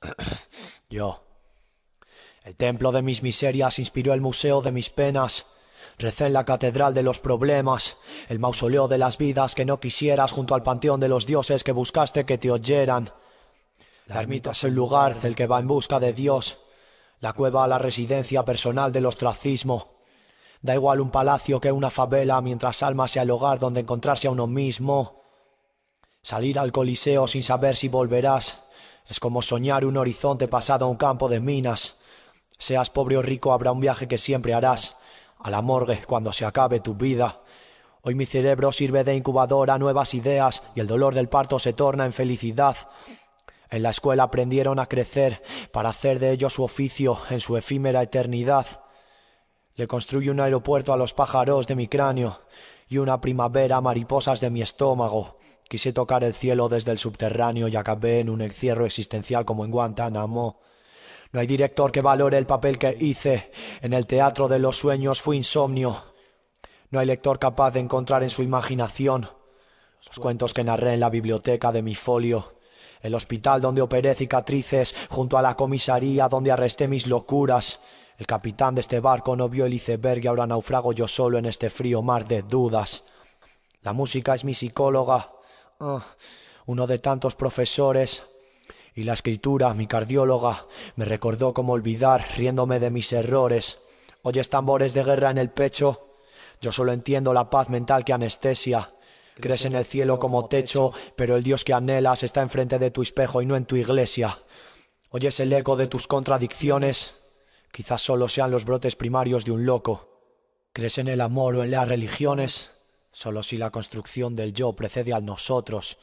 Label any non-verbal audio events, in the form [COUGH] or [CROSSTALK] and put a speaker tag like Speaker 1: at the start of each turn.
Speaker 1: [COUGHS] Yo. El templo de mis miserias inspiró el museo de mis penas. Recé en la catedral de los problemas, el mausoleo de las vidas que no quisieras junto al panteón de los dioses que buscaste que te oyeran. La ermita es el lugar del que va en busca de Dios. La cueva la residencia personal del ostracismo. Da igual un palacio que una favela mientras alma sea el hogar donde encontrarse a uno mismo. Salir al coliseo sin saber si volverás es como soñar un horizonte pasado a un campo de minas. Seas pobre o rico, habrá un viaje que siempre harás. A la morgue cuando se acabe tu vida. Hoy mi cerebro sirve de incubador a nuevas ideas y el dolor del parto se torna en felicidad. En la escuela aprendieron a crecer para hacer de ello su oficio en su efímera eternidad. Le construyo un aeropuerto a los pájaros de mi cráneo y una primavera a mariposas de mi estómago. Quise tocar el cielo desde el subterráneo y acabé en un encierro existencial como en Guantánamo. No hay director que valore el papel que hice. En el teatro de los sueños fui insomnio. No hay lector capaz de encontrar en su imaginación los cuentos que narré en la biblioteca de mi folio. El hospital donde operé cicatrices, junto a la comisaría donde arresté mis locuras. El capitán de este barco no vio el iceberg y ahora naufrago yo solo en este frío mar de dudas. La música es mi psicóloga. Ah, uno de tantos profesores. Y la escritura, mi cardióloga, me recordó cómo olvidar, riéndome de mis errores. Oyes tambores de guerra en el pecho. Yo solo entiendo la paz mental que anestesia. Crees en el cielo como techo, pero el Dios que anhelas está enfrente de tu espejo y no en tu iglesia. Oyes el eco de tus contradicciones. Quizás solo sean los brotes primarios de un loco. Crees en el amor o en las religiones solo si la construcción del yo precede al nosotros